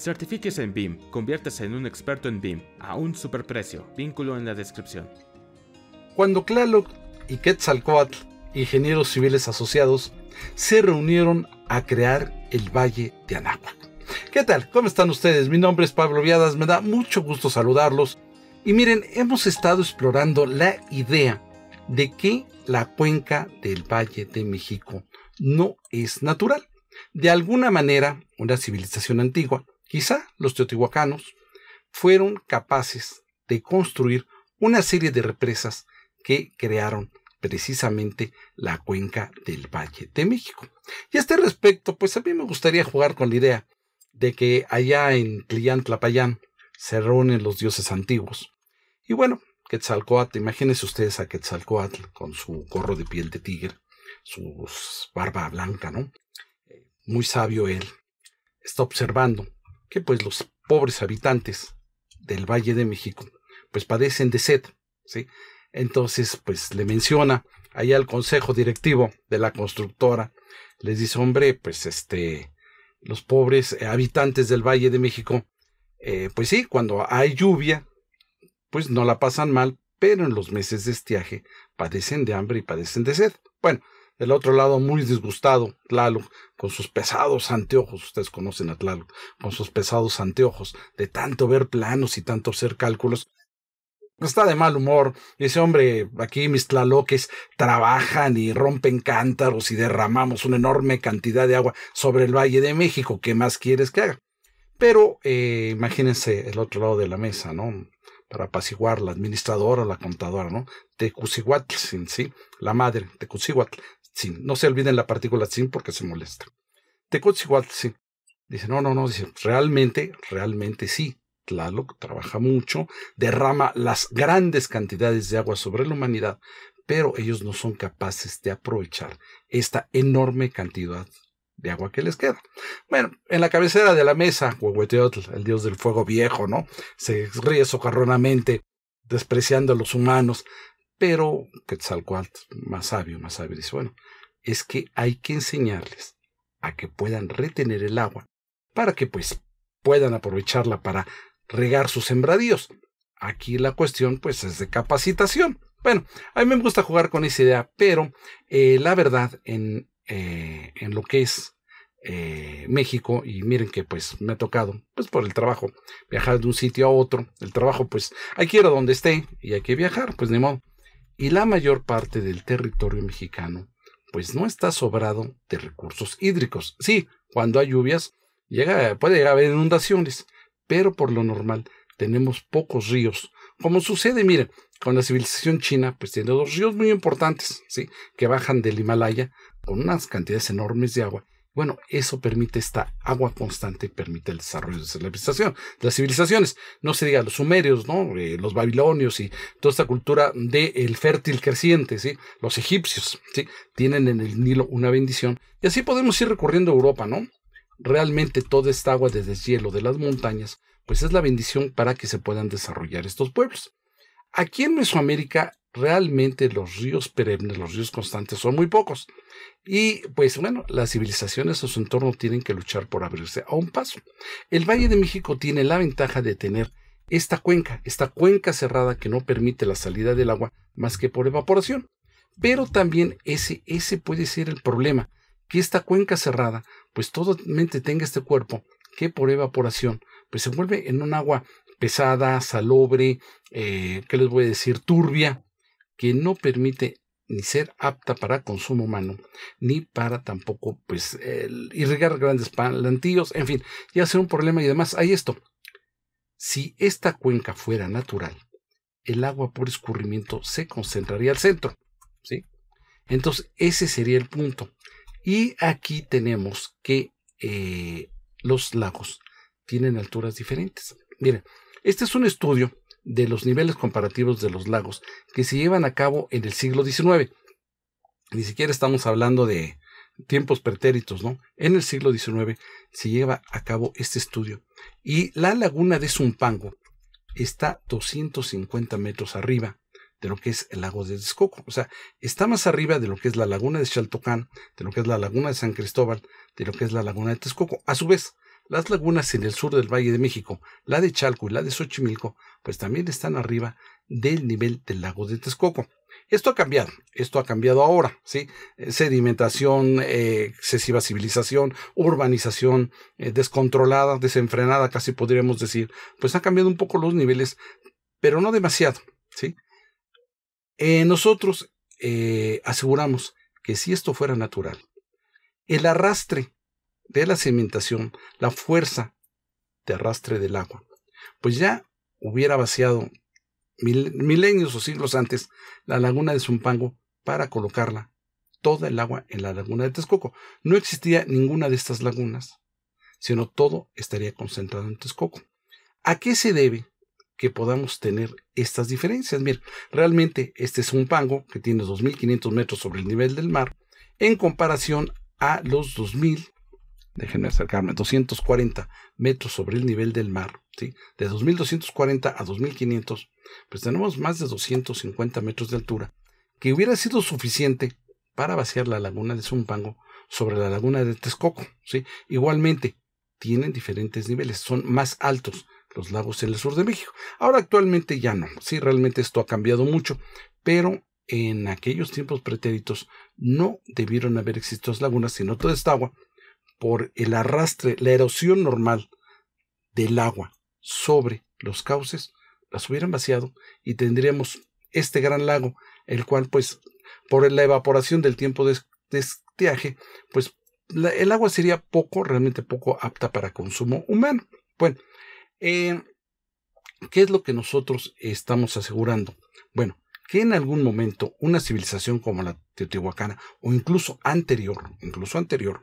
Certifíquese en BIM, conviértase en un experto en BIM, a un superprecio, vínculo en la descripción. Cuando Tlaloc y Quetzalcoatl, ingenieros civiles asociados, se reunieron a crear el Valle de Anáhuac. ¿Qué tal? ¿Cómo están ustedes? Mi nombre es Pablo Viadas, me da mucho gusto saludarlos. Y miren, hemos estado explorando la idea de que la cuenca del Valle de México no es natural. De alguna manera, una civilización antigua Quizá los teotihuacanos fueron capaces de construir una serie de represas que crearon precisamente la cuenca del Valle de México. Y a este respecto, pues a mí me gustaría jugar con la idea de que allá en Tlapayán se reúnen los dioses antiguos. Y bueno, Quetzalcoatl, imagínense ustedes a Quetzalcoatl con su gorro de piel de tigre, su barba blanca, ¿no? Eh, muy sabio él. Está observando que pues los pobres habitantes del Valle de México pues padecen de sed, ¿sí? Entonces pues le menciona ahí al consejo directivo de la constructora, les dice, hombre, pues este, los pobres habitantes del Valle de México, eh, pues sí, cuando hay lluvia, pues no la pasan mal, pero en los meses de estiaje padecen de hambre y padecen de sed. Bueno, el otro lado muy disgustado, Tlaloc, con sus pesados anteojos, ustedes conocen a Tlaloc, con sus pesados anteojos, de tanto ver planos y tanto hacer cálculos, está de mal humor. ese hombre, aquí mis tlaloques trabajan y rompen cántaros y derramamos una enorme cantidad de agua sobre el Valle de México. ¿Qué más quieres que haga? Pero eh, imagínense el otro lado de la mesa, ¿no? Para apaciguar la administradora la contadora, ¿no? Tecucihuatl, sí, la madre, Tecucihuatl, no se olviden la partícula sin porque se molesta. sí dice, no, no, no, dice, realmente, realmente sí. Tlaloc trabaja mucho, derrama las grandes cantidades de agua sobre la humanidad, pero ellos no son capaces de aprovechar esta enorme cantidad de agua que les queda. Bueno, en la cabecera de la mesa, Huehueteotl, el dios del fuego viejo, ¿no? Se ríe socarronamente, despreciando a los humanos, pero tal cual más sabio, más sabio, dice, bueno, es que hay que enseñarles a que puedan retener el agua para que pues puedan aprovecharla para regar sus sembradíos. Aquí la cuestión pues es de capacitación. Bueno, a mí me gusta jugar con esa idea, pero eh, la verdad en, eh, en, lo que es eh, México, y miren que pues me ha tocado, pues por el trabajo, viajar de un sitio a otro, el trabajo pues hay que ir a donde esté y hay que viajar, pues ni modo y la mayor parte del territorio mexicano pues no está sobrado de recursos hídricos. Sí, cuando hay lluvias puede llegar a haber inundaciones, pero por lo normal tenemos pocos ríos. Como sucede, mira con la civilización china, pues tiene dos ríos muy importantes, ¿sí? que bajan del Himalaya con unas cantidades enormes de agua bueno, eso permite esta agua constante, permite el desarrollo de la las civilizaciones. No se diga los sumerios, ¿no? Eh, los babilonios y toda esta cultura del fértil creciente, ¿sí? Los egipcios, ¿sí? Tienen en el Nilo una bendición. Y así podemos ir recorriendo Europa, ¿no? Realmente toda esta agua desde el deshielo de las montañas, pues es la bendición para que se puedan desarrollar estos pueblos. Aquí en Mesoamérica realmente los ríos perennes, los ríos constantes son muy pocos. Y pues bueno, las civilizaciones en su entorno tienen que luchar por abrirse a un paso. El Valle de México tiene la ventaja de tener esta cuenca, esta cuenca cerrada que no permite la salida del agua más que por evaporación. Pero también ese, ese puede ser el problema, que esta cuenca cerrada pues totalmente tenga este cuerpo que por evaporación pues se vuelve en un agua pesada, salobre, eh, ¿qué les voy a decir? Turbia, que no permite ni ser apta para consumo humano, ni para tampoco pues irrigar grandes plantillos, en fin, ya sea un problema y además hay esto. Si esta cuenca fuera natural, el agua por escurrimiento se concentraría al centro, ¿sí? Entonces, ese sería el punto. Y aquí tenemos que eh, los lagos tienen alturas diferentes. Miren, este es un estudio de los niveles comparativos de los lagos que se llevan a cabo en el siglo XIX. Ni siquiera estamos hablando de tiempos pretéritos, ¿no? En el siglo XIX se lleva a cabo este estudio y la laguna de Zumpango está 250 metros arriba de lo que es el lago de Texcoco. O sea, está más arriba de lo que es la laguna de Chaltocán, de lo que es la laguna de San Cristóbal, de lo que es la laguna de Texcoco. A su vez, las lagunas en el sur del Valle de México, la de Chalco y la de Xochimilco, pues también están arriba del nivel del lago de Texcoco. Esto ha cambiado, esto ha cambiado ahora, ¿sí? Eh, sedimentación, eh, excesiva civilización, urbanización eh, descontrolada, desenfrenada, casi podríamos decir, pues ha cambiado un poco los niveles, pero no demasiado, ¿sí? nosotros aseguramos que si esto fuera natural, el arrastre de la cimentación la fuerza de arrastre del agua, pues ya hubiera vaciado milenios o siglos antes la laguna de Zumpango para colocarla toda el agua en la laguna de Texcoco. No existía ninguna de estas lagunas, sino todo estaría concentrado en Texcoco. ¿A qué se debe que podamos tener estas diferencias? Mira, realmente este es un que tiene 2.500 metros sobre el nivel del mar en comparación a los 2.000 déjenme acercarme, 240 metros sobre el nivel del mar, ¿sí? de 2240 a 2500, pues tenemos más de 250 metros de altura, que hubiera sido suficiente para vaciar la laguna de Zumpango sobre la laguna de Texcoco. ¿sí? Igualmente, tienen diferentes niveles, son más altos los lagos en el sur de México. Ahora actualmente ya no, sí, realmente esto ha cambiado mucho, pero en aquellos tiempos pretéritos no debieron haber existido lagunas, sino toda esta agua por el arrastre, la erosión normal del agua sobre los cauces, las hubieran vaciado y tendríamos este gran lago, el cual pues por la evaporación del tiempo de, esteaje, pues el agua sería poco, realmente poco apta para consumo humano. Bueno, eh, ¿qué es lo que nosotros estamos asegurando? Bueno, que en algún momento una civilización como la teotihuacana o incluso anterior, incluso anterior,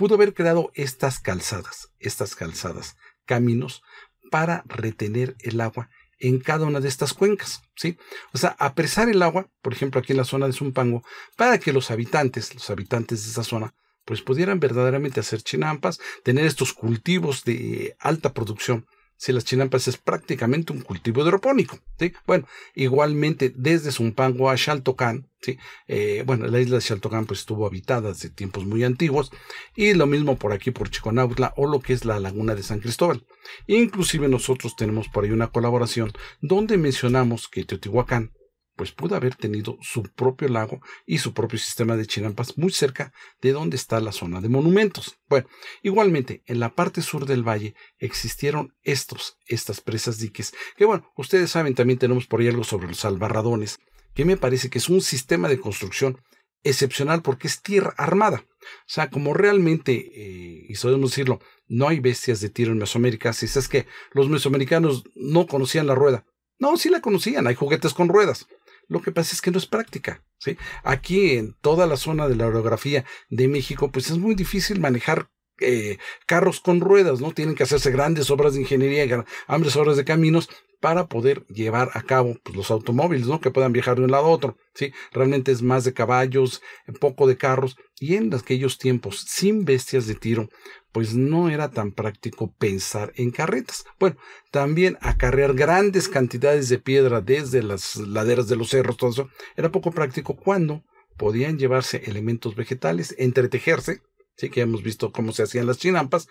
pudo haber creado estas calzadas, estas calzadas, caminos para retener el agua en cada una de estas cuencas, ¿sí? O sea, apresar el agua, por ejemplo, aquí en la zona de Zumpango, para que los habitantes, los habitantes de esa zona, pues pudieran verdaderamente hacer chinampas, tener estos cultivos de alta producción si las chinampas es prácticamente un cultivo hidropónico. Bueno, igualmente desde Zumpango a Xaltocán, ¿sí? Eh, bueno, la isla de Xaltocán pues, estuvo habitada desde tiempos muy antiguos, y lo mismo por aquí por Chiconautla o lo que es la laguna de San Cristóbal. Inclusive nosotros tenemos por ahí una colaboración donde mencionamos que Teotihuacán pues pudo haber tenido su propio lago y su propio sistema de chinampas muy cerca de donde está la zona de monumentos. Bueno, igualmente en la parte sur del valle existieron estos, estas presas diques, que bueno, ustedes saben, también tenemos por ahí algo sobre los albarradones, que me parece que es un sistema de construcción excepcional porque es tierra armada. O sea, como realmente, eh, y sabemos decirlo, no hay bestias de tiro en Mesoamérica, si es que los mesoamericanos no conocían la rueda. No, sí la conocían, hay juguetes con ruedas. Lo que pasa es que no es práctica. ¿sí? Aquí en toda la zona de la orografía de México, pues es muy difícil manejar eh, carros con ruedas, ¿no? Tienen que hacerse grandes obras de ingeniería, grandes obras de caminos para poder llevar a cabo pues, los automóviles, ¿no? Que puedan viajar de un lado a otro, ¿sí? Realmente es más de caballos, eh, poco de carros, y en aquellos tiempos, sin bestias de tiro, pues no era tan práctico pensar en carretas. Bueno, también acarrear grandes cantidades de piedra desde las laderas de los cerros, todo eso, era poco práctico cuando podían llevarse elementos vegetales, entretejerse, ¿sí? que hemos visto cómo se hacían las chinampas,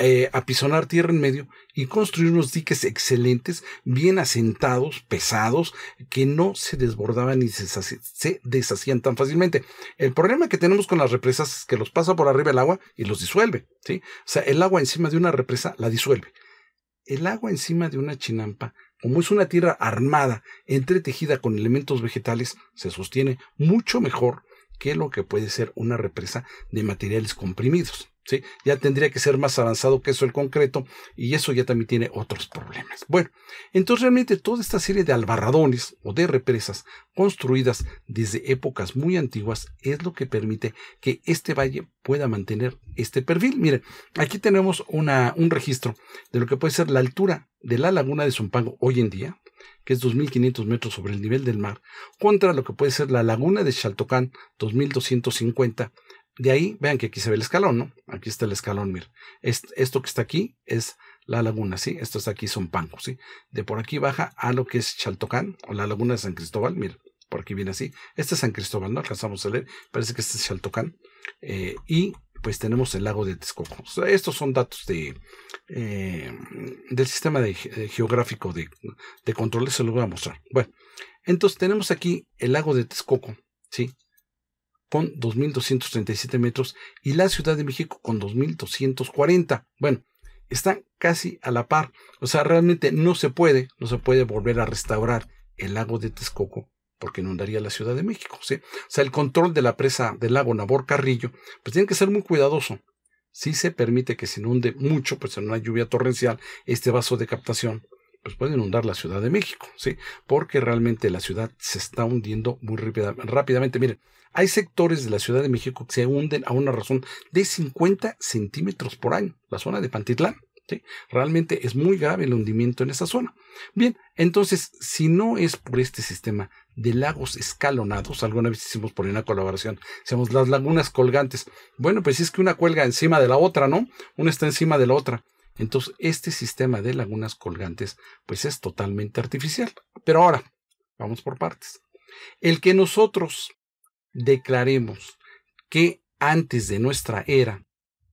eh, apisonar tierra en medio y construir unos diques excelentes, bien asentados, pesados, que no se desbordaban y se, deshacían tan fácilmente. El problema que tenemos con las represas es que los pasa por arriba el agua y los disuelve. ¿sí? O sea, el agua encima de una represa la disuelve. El agua encima de una chinampa, como es una tierra armada, entretejida con elementos vegetales, se sostiene mucho mejor que lo que puede ser una represa de materiales comprimidos. ¿sí? Ya tendría que ser más avanzado que eso el concreto y eso ya también tiene otros problemas. Bueno, entonces realmente toda esta serie de albarradones o de represas construidas desde épocas muy antiguas es lo que permite que este valle pueda mantener este perfil. Miren, aquí tenemos una, un registro de lo que puede ser la altura de la laguna de Zumpango hoy en día, que es 2.500 metros sobre el nivel del mar, contra lo que puede ser la laguna de Chaltocán, 2.250. De ahí, vean que aquí se ve el escalón, ¿no? Aquí está el escalón, mira. esto que está aquí es la laguna, ¿sí? Esto está aquí, son pancos, ¿sí? De por aquí baja a lo que es Chaltocán, o la laguna de San Cristóbal, mir por aquí viene así. Este es San Cristóbal, no alcanzamos a leer, parece que este es Chaltocán. Eh, y pues tenemos el lago de Texcoco. estos son datos de, eh, del sistema eh, geográfico de, control, eso se lo voy a mostrar. Bueno, entonces tenemos aquí el lago de Texcoco, ¿sí? Con 2.237 metros y la Ciudad de México con 2.240. Bueno, están casi a la par. O sea, realmente no se puede, no se puede volver a restaurar el lago de Texcoco porque inundaría la Ciudad de México. ¿sí? O sea, el control de la presa del lago Nabor Carrillo, pues tiene que ser muy cuidadoso si se permite que se inunde mucho, pues en una lluvia torrencial, este vaso de captación, pues puede inundar la Ciudad de México, ¿sí? Porque realmente la ciudad se está hundiendo muy rápidamente. Miren, hay sectores de la Ciudad de México que se hunden a una razón de 50 centímetros por año, la zona de Pantitlán. ¿sí? Realmente es muy grave el hundimiento en esa zona. Bien, entonces, si no es por este sistema de lagos escalonados. Alguna vez hicimos por una colaboración. Hicimos las lagunas colgantes. Bueno, pues es que una cuelga encima de la otra, ¿no? Una está encima de la otra. Entonces, este sistema de lagunas colgantes, pues es totalmente artificial. Pero ahora, vamos por partes. El que nosotros declaremos que antes de nuestra era,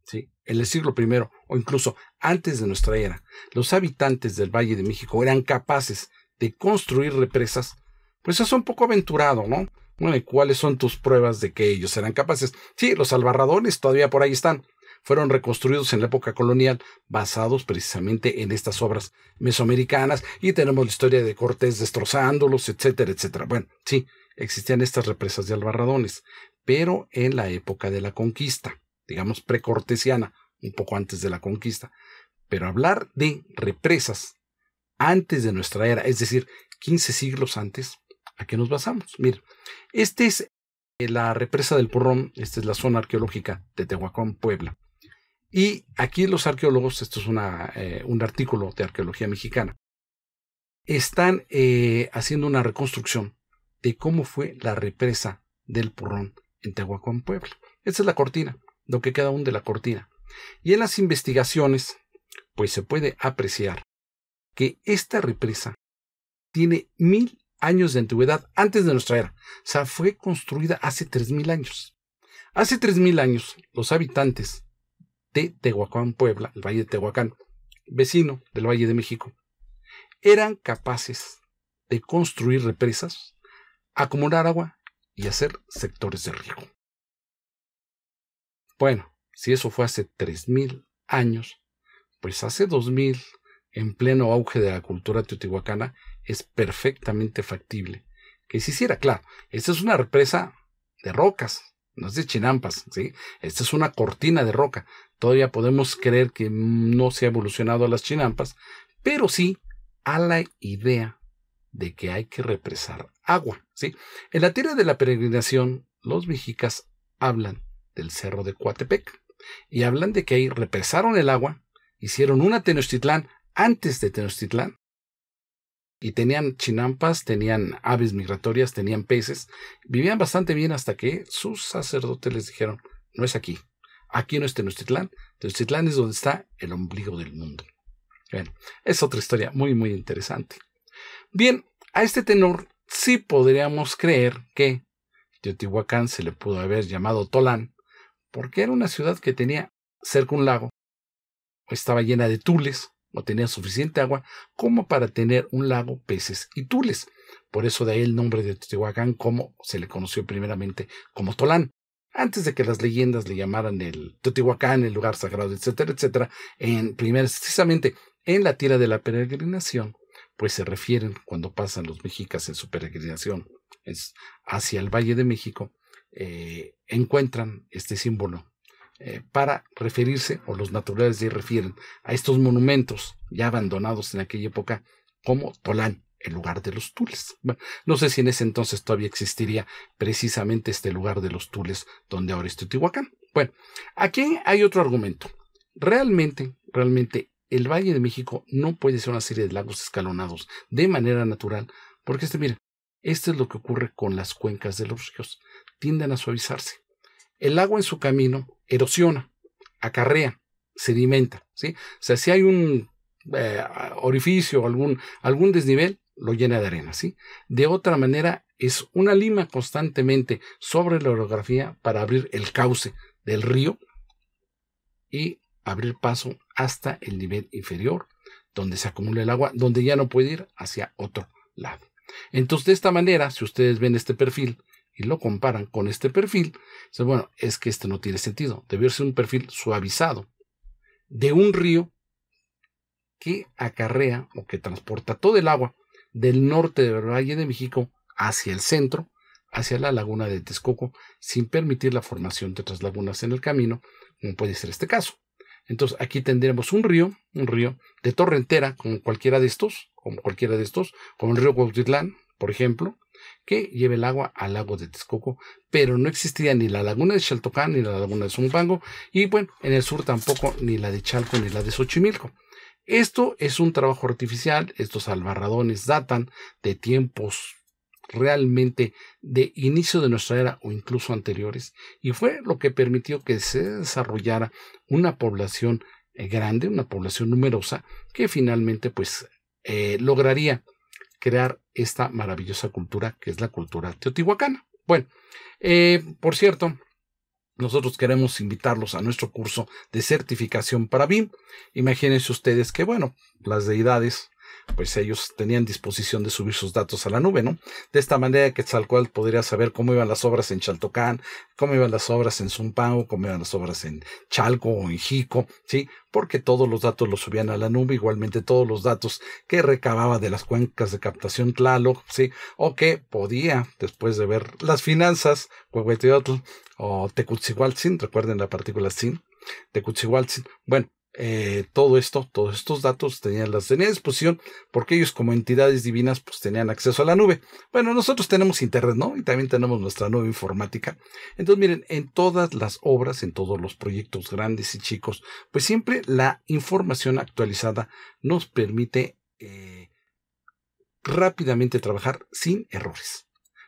¿sí? en el siglo I o incluso antes de nuestra era, los habitantes del Valle de México eran capaces de construir represas, pues es un poco aventurado, ¿no? Bueno, ¿y cuáles son tus pruebas de que ellos eran capaces? Sí, los albarradones todavía por ahí están. Fueron reconstruidos en la época colonial, basados precisamente en estas obras mesoamericanas, y tenemos la historia de Cortés destrozándolos, etcétera, etcétera. Bueno, sí, existían estas represas de albarradones, pero en la época de la conquista, digamos precortesiana, un poco antes de la conquista. Pero hablar de represas antes de nuestra era, es decir, 15 siglos antes, ¿A qué nos basamos? Mira, esta es eh, la represa del Purrón, esta es la zona arqueológica de Tehuacán, Puebla. Y aquí los arqueólogos, esto es una, eh, un artículo de arqueología mexicana, están eh, haciendo una reconstrucción de cómo fue la represa del Purrón en Tehuacán, Puebla. Esta es la cortina, lo que queda aún de la cortina. Y en las investigaciones, pues se puede apreciar que esta represa tiene mil años de antigüedad antes de nuestra era. O sea, fue construida hace 3.000 años. Hace 3.000 años, los habitantes de Tehuacán, Puebla, el Valle de Tehuacán, vecino del Valle de México, eran capaces de construir represas, acumular agua y hacer sectores de riego. Bueno, si eso fue hace 3.000 años, pues hace 2.000, en pleno auge de la cultura teotihuacana, es perfectamente factible que se hiciera. Claro, esta es una represa de rocas, no es de chinampas, ¿sí? Esta es una cortina de roca. Todavía podemos creer que no se ha evolucionado a las chinampas, pero sí a la idea de que hay que represar agua, ¿sí? En la tierra de la peregrinación, los mexicas hablan del cerro de Coatepec y hablan de que ahí represaron el agua, hicieron una Tenochtitlán antes de Tenochtitlán y tenían chinampas, tenían aves migratorias, tenían peces, vivían bastante bien hasta que sus sacerdotes les dijeron, no es aquí, aquí no es Tenochtitlán, Tenochtitlán es donde está el ombligo del mundo. es otra historia muy, muy interesante. Bien, a este tenor sí podríamos creer que Teotihuacán se le pudo haber llamado Tolán, porque era una ciudad que tenía cerca un lago, estaba llena de tules, no tenía suficiente agua como para tener un lago, peces y tules. Por eso de ahí el nombre de Teotihuacán, como se le conoció primeramente como Tolán. Antes de que las leyendas le llamaran el Teotihuacán, el lugar sagrado, etcétera, etcétera, en primer, precisamente en la tierra de la peregrinación, pues se refieren cuando pasan los mexicas en su peregrinación es hacia el Valle de México, eh, encuentran este símbolo eh, para referirse, o los naturales se refieren, a estos monumentos ya abandonados en aquella época como Tolán, el lugar de los tules. no sé si en ese entonces todavía existiría precisamente este lugar de los tules donde ahora está Teotihuacán. Bueno, aquí hay otro argumento. Realmente, realmente, el Valle de México no puede ser una serie de lagos escalonados de manera natural, porque este, mira, esto es lo que ocurre con las cuencas de los ríos, tienden a suavizarse. El agua en su camino erosiona, acarrea, sedimenta. ¿sí? O sea, si hay un eh, orificio, algún, algún desnivel, lo llena de arena. ¿sí? De otra manera, es una lima constantemente sobre la orografía para abrir el cauce del río y abrir paso hasta el nivel inferior, donde se acumula el agua, donde ya no puede ir hacia otro lado. Entonces, de esta manera, si ustedes ven este perfil y lo comparan con este perfil, bueno, es que este no tiene sentido, debió ser un perfil suavizado de un río que acarrea o que transporta todo el agua del norte del Valle de México hacia el centro, hacia la laguna de Texcoco, sin permitir la formación de otras lagunas en el camino, como puede ser este caso. Entonces aquí tendríamos un río, un río de torrentera, con cualquiera de estos, como cualquiera de estos, como el río Cuautitlán, por ejemplo, que lleve el agua al lago de Texcoco, pero no existía ni la laguna de Chaltocán, ni la laguna de Zumpango y bueno, en el sur tampoco ni la de Chalco ni la de Xochimilco. Esto es un trabajo artificial, estos albarradones datan de tiempos realmente de inicio de nuestra era o incluso anteriores y fue lo que permitió que se desarrollara una población eh, grande, una población numerosa que finalmente pues eh, lograría crear esta maravillosa cultura que es la cultura teotihuacana. Bueno, eh, por cierto, nosotros queremos invitarlos a nuestro curso de certificación para BIM. Imagínense ustedes que, bueno, las deidades pues ellos tenían disposición de subir sus datos a la nube, ¿no? De esta manera que Quetzalcoatl podría saber cómo iban las obras en Chaltocán, cómo iban las obras en Zumpango, cómo iban las obras en Chalco o en Jico, ¿sí? Porque todos los datos los subían a la nube, igualmente todos los datos que recababa de las cuencas de captación Tlaloc, ¿sí? O que podía, después de ver las finanzas, Huehueteotl o Tecutzigualtzin, recuerden la partícula sin, Tecutzigualtzin, bueno, eh, todo esto, todos estos datos tenían, las tenían a disposición porque ellos como entidades divinas pues tenían acceso a la nube. Bueno, nosotros tenemos internet, ¿no? Y también tenemos nuestra nube informática. Entonces, miren, en todas las obras, en todos los proyectos grandes y chicos, pues siempre la información actualizada nos permite eh, rápidamente trabajar sin errores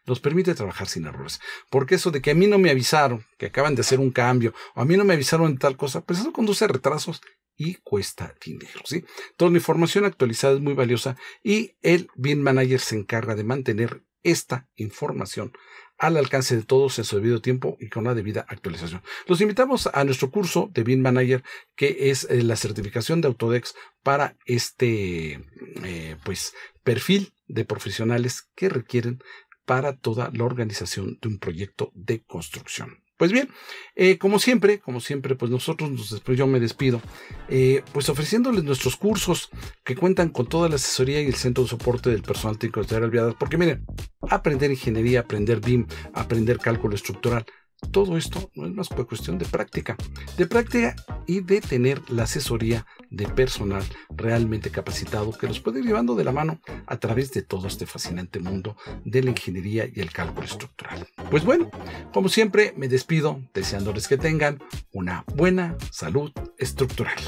nos permite trabajar sin errores. Porque eso de que a mí no me avisaron, que acaban de hacer un cambio, o a mí no me avisaron de tal cosa, pues eso conduce a retrasos y cuesta dinero. ¿sí? Toda la información actualizada es muy valiosa y el Bin Manager se encarga de mantener esta información al alcance de todos en su debido tiempo y con la debida actualización. Los invitamos a nuestro curso de BIM Manager, que es eh, la certificación de Autodex para este eh, pues, perfil de profesionales que requieren para toda la organización de un proyecto de construcción. Pues bien, eh, como siempre, como siempre, pues nosotros, después yo me despido, eh, pues ofreciéndoles nuestros cursos que cuentan con toda la asesoría y el centro de soporte del personal técnico de Viadas, porque miren, aprender ingeniería, aprender BIM, aprender cálculo estructural, todo esto no es más que cuestión de práctica, de práctica y de tener la asesoría de personal realmente capacitado que los puede ir llevando de la mano a través de todo este fascinante mundo de la ingeniería y el cálculo estructural. Pues bueno, como siempre me despido deseándoles que tengan una buena salud estructural.